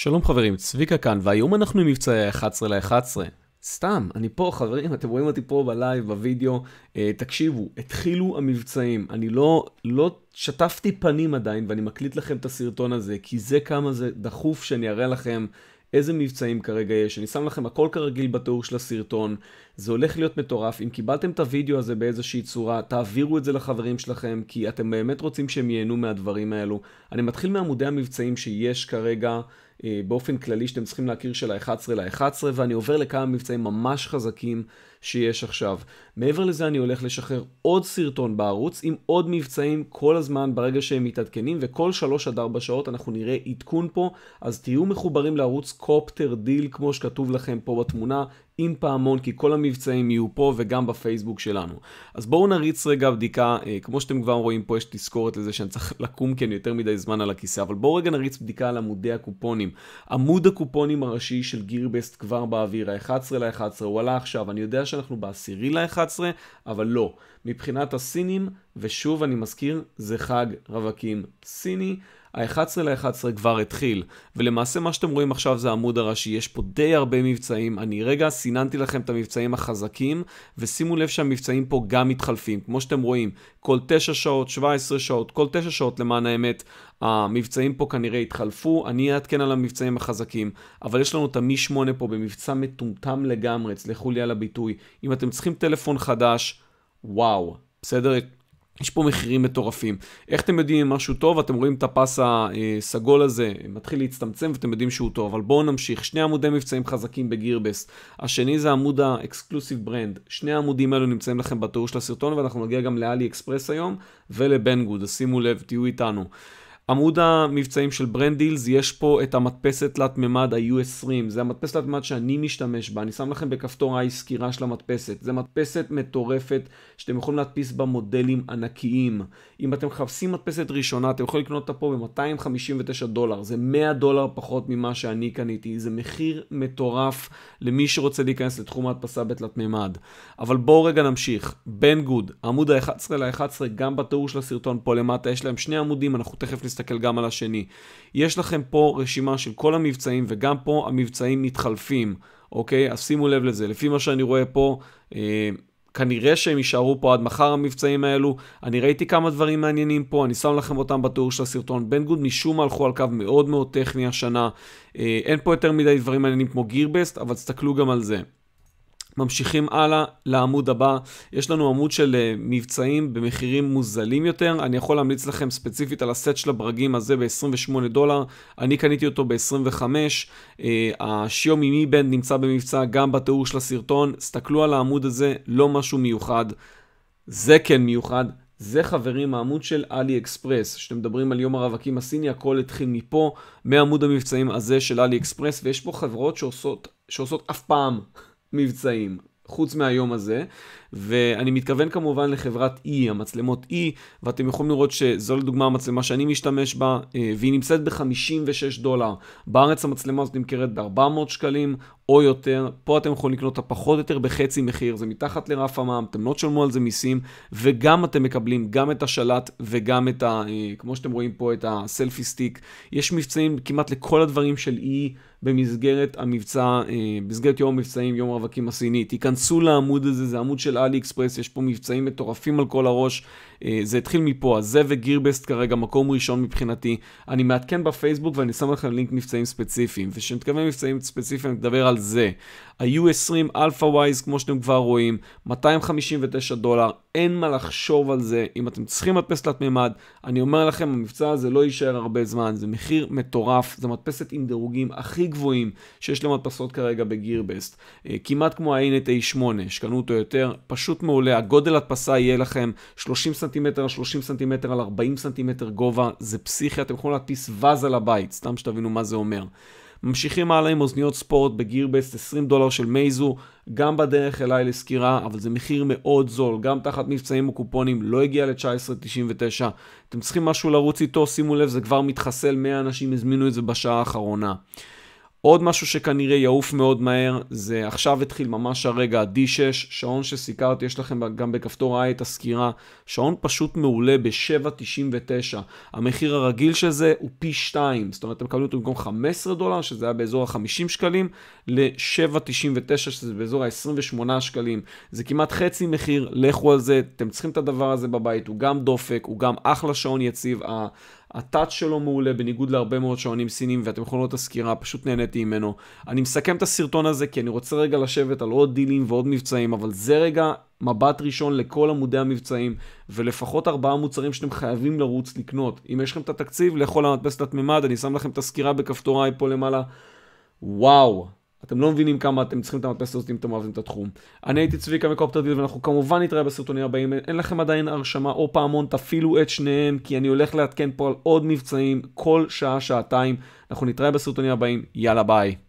שלום חברים, צביקה כאן, והיום אנחנו עם מבצעי ה-11 ל-11. סתם, אני פה חברים, אתם רואים אותי פה בלייב, בווידאו. אה, תקשיבו, התחילו המבצעים. אני לא, לא שטפתי פנים עדיין, ואני מקליט לכם את הסרטון הזה, כי זה כמה זה דחוף שאני אראה לכם איזה מבצעים כרגע יש. אני שם לכם הכל כרגיל בתיאור של הסרטון. זה הולך להיות מטורף. אם קיבלתם את הווידאו הזה באיזושהי צורה, תעבירו את זה לחברים שלכם, כי אתם באמת רוצים שהם ייהנו מהדברים האלו. אני מתחיל מעמודי המבצעים שיש כרגע. אה, באופן כללי שאתם צריכים להכיר של ה-11 ל-11, ואני עובר לכמה מבצעים ממש חזקים שיש עכשיו. מעבר לזה אני הולך לשחרר עוד סרטון בערוץ עם עוד מבצעים כל הזמן ברגע שהם מתעדכנים, וכל 3 עד 4 שעות אנחנו נראה עדכון פה, אז תהיו מחוברים לערוץ קופטר דיל כמו שכתוב לכם פה בתמונה, עם פעמון, כי כל המבצעים יהיו פה וגם בפייסבוק שלנו. אז בואו נריץ רגע בדיקה, אה, כמו שאתם כבר רואים פה יש תזכורת לזה שאני צריך לקום כי אני יותר מדי זמן על הכיסא, אבל בואו רגע נריץ בדיקה על עמודי הקופונים. עמוד הקופונים הראשי של גירבסט כבר באוויר, ה-11 ל-11, הוא עלה עכשיו, אני יודע שאנחנו ב-10 ל-11, אבל לא. מבחינת הסינים, ושוב אני מזכיר, זה חג רווקים סיני. ה-11 ל-11 כבר התחיל, ולמעשה מה שאתם רואים עכשיו זה העמוד הראשי, יש פה די הרבה מבצעים, אני רגע סיננתי לכם את המבצעים החזקים, ושימו לב שהמבצעים פה גם מתחלפים, כמו שאתם רואים, כל 9 שעות, 17 שעות, כל 9 שעות למען האמת, המבצעים פה כנראה התחלפו, אני אעדכן על המבצעים החזקים, אבל יש לנו את המי 8 פה במבצע מטומטם לגמרי, סלחו לי על הביטוי, אם אתם צריכים טלפון חדש, וואו, בסדר? יש פה מחירים מטורפים. איך אתם יודעים אם משהו טוב? אתם רואים את הפס הסגול הזה מתחיל להצטמצם ואתם יודעים שהוא טוב. אבל בואו נמשיך. שני עמודי מבצעים חזקים בגירבס. השני זה עמוד האקסקלוסיב ברנד. שני העמודים האלו נמצאים לכם בתיאור של הסרטון ואנחנו נגיע גם לאלי אקספרס היום ולבן גוד. אז שימו לב, תהיו איתנו. עמוד המבצעים של ברנד דילס, יש פה את המדפסת תלת מימד ה-U20, זה המדפסת תלת מימד שאני משתמש בה, אני שם לכם בכפתור i סקירה של המדפסת, זה מדפסת מטורפת שאתם יכולים להדפיס בה מודלים ענקיים. אם אתם מחפשים מדפסת ראשונה, אתם יכולים לקנות אותה פה ב-259 דולר, זה 100 דולר פחות ממה שאני קניתי, זה מחיר מטורף למי שרוצה להיכנס לתחום ההדפסה בתלת מימד. אבל בואו רגע נמשיך, בן גוד, עמוד ה-11 ל-11, גם בתיאור של הסרטון פה למטה, יש להם שני עמודים, אנחנו תכף להסתכל גם על השני. יש לכם פה רשימה של כל המבצעים, וגם פה המבצעים מתחלפים, אוקיי? אז שימו לב לזה. לפי מה שאני רואה פה, אה, כנראה שהם יישארו פה עד מחר המבצעים האלו. אני ראיתי כמה דברים מעניינים פה, אני שם לכם אותם בתיאור של הסרטון. בן גוד משום מה הלכו על קו מאוד מאוד טכני השנה. אה, אין פה יותר מדי דברים מעניינים כמו גירבסט, אבל תסתכלו גם על זה. ממשיכים הלאה לעמוד הבא. יש לנו עמוד של uh, מבצעים במחירים מוזלים יותר. אני יכול להמליץ לכם ספציפית על הסט של הברגים הזה ב-28 דולר. אני קניתי אותו ב-25. Uh, אה, השיומי מי בנד נמצא במבצע גם בתיאור של הסרטון. סתכלו על העמוד הזה, לא משהו מיוחד. זה כן מיוחד, זה חברים העמוד של עלי אקספרס, שאתם מדברים על יום הרווקים הסיני, הכל התחיל מפה, מעמוד המבצעים הזה של עלי אקספרס, ויש פה חברות שעושות, שעושות אף פעם מבצעים, חוץ מהיום הזה. ואני מתכוון כמובן לחברת E, המצלמות E, ואתם יכולים לראות שזו לדוגמה המצלמה שאני משתמש בה, אה, והיא נמצאת ב-56 דולר. בארץ המצלמה הזאת נמכרת ב-400 שקלים או יותר, פה אתם יכולים לקנות אותה פחות או יותר בחצי מחיר, זה מתחת לרף המע"מ, אתם לא תשלמו על זה מיסים, וגם אתם מקבלים גם את השלט וגם את ה... אה, כמו שאתם רואים פה, את הסלפי סטיק. יש מבצעים כמעט לכל הדברים של E. במסגרת המבצע, אה, במסגרת יום המבצעים, יום הרווקים הסיני. תיכנסו לעמוד הזה, זה עמוד של אלי אקספרס, יש פה מבצעים מטורפים על כל הראש. אה, זה התחיל מפה, אז זה וגירבסט כרגע מקום ראשון מבחינתי. אני מעדכן בפייסבוק ואני שם לכם לינק מבצעים ספציפיים, וכשנתכוון מבצעים ספציפיים אני מדבר על זה. ה-U20 Alpha Wise, כמו שאתם כבר רואים, 259 דולר, אין מה לחשוב על זה. אם אתם צריכים מדפסת תלת מימד, אני אומר לכם, המבצע הזה לא יישאר הרבה זמן, זה מחיר מטורף, זה מדפסת עם דירוגים הכי גבוהים שיש למדפסות כרגע בגירבסט. אה, כמעט כמו ה-A8, שקנו אותו יותר, פשוט מעולה, הגודל הדפסה יהיה לכם 30 סנטימטר על 30 סנטימטר על 40 סנטימטר גובה, זה פסיכי, אתם יכולים להדפיס ואז על הבית, סתם שתבינו מה זה אומר. ממשיכים הלאה עם אוזניות ספורט בגירבסט, 20 דולר של מייזו, גם בדרך אליי לסקירה, אבל זה מחיר מאוד זול, גם תחת מבצעים וקופונים, לא הגיע ל-19.99. אתם צריכים משהו לרוץ איתו, שימו לב, זה כבר מתחסל, 100 אנשים הזמינו את זה בשעה האחרונה. עוד משהו שכנראה יעוף מאוד מהר, זה עכשיו התחיל ממש הרגע, ה-D6, שעון שסיקרתי, יש לכם גם בכפתור ה את הסקירה, שעון פשוט מעולה ב-7.99. המחיר הרגיל של זה הוא פי 2, זאת אומרת, אתם מקבלים אותו במקום 15 דולר, שזה היה באזור ה-50 שקלים, ל-7.99, שזה באזור ה-28 שקלים. זה כמעט חצי מחיר, לכו על זה, אתם צריכים את הדבר הזה בבית, הוא גם דופק, הוא גם אחלה שעון יציב. הטאץ' שלו מעולה, בניגוד להרבה מאוד שעונים סינים, ואתם יכולים לראות את הסקירה, פשוט נהניתי ממנו. אני מסכם את הסרטון הזה, כי אני רוצה רגע לשבת על עוד דילים ועוד מבצעים, אבל זה רגע מבט ראשון לכל עמודי המבצעים, ולפחות ארבעה מוצרים שאתם חייבים לרוץ לקנות. אם יש לכם את התקציב, לכו למדפסת התמימד, אני שם לכם את הסקירה בכפתוריי פה למעלה. וואו. אתם לא מבינים כמה אתם צריכים את המדפסת הזאת אם אתם אוהבים את התחום. אני הייתי צביקה מקופטר דיל ואנחנו כמובן נתראה בסרטונים הבאים. אין לכם עדיין הרשמה או פעמון, תפעילו את שניהם, כי אני הולך לעדכן פה על עוד מבצעים כל שעה-שעתיים. אנחנו נתראה בסרטונים הבאים, יאללה ביי.